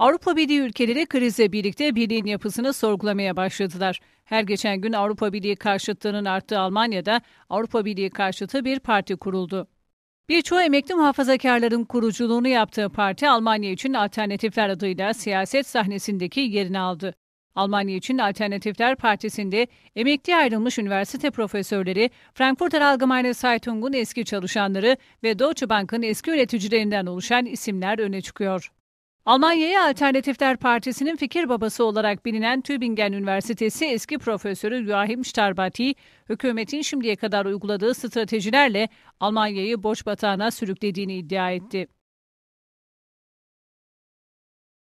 Avrupa Birliği ülkeleri krize birlikte birliğin yapısını sorgulamaya başladılar. Her geçen gün Avrupa Birliği karşıtlarının arttığı Almanya'da Avrupa Birliği karşıtı bir parti kuruldu. Birçoğu emekli muhafazakarların kuruculuğunu yaptığı parti Almanya için alternatifler adıyla siyaset sahnesindeki yerini aldı. Almanya için Alternatifler Partisi'nde emekli ayrılmış üniversite profesörleri, Frankfurter Allgemeine Zeitung'un eski çalışanları ve Deutsche Bank'ın eski yöneticilerinden oluşan isimler öne çıkıyor. Almanya'ya Alternatifler Partisi'nin fikir babası olarak bilinen Tübingen Üniversitesi eski profesörü Joachim Starbati, hükümetin şimdiye kadar uyguladığı stratejilerle Almanya'yı borç batağına sürüklediğini iddia etti.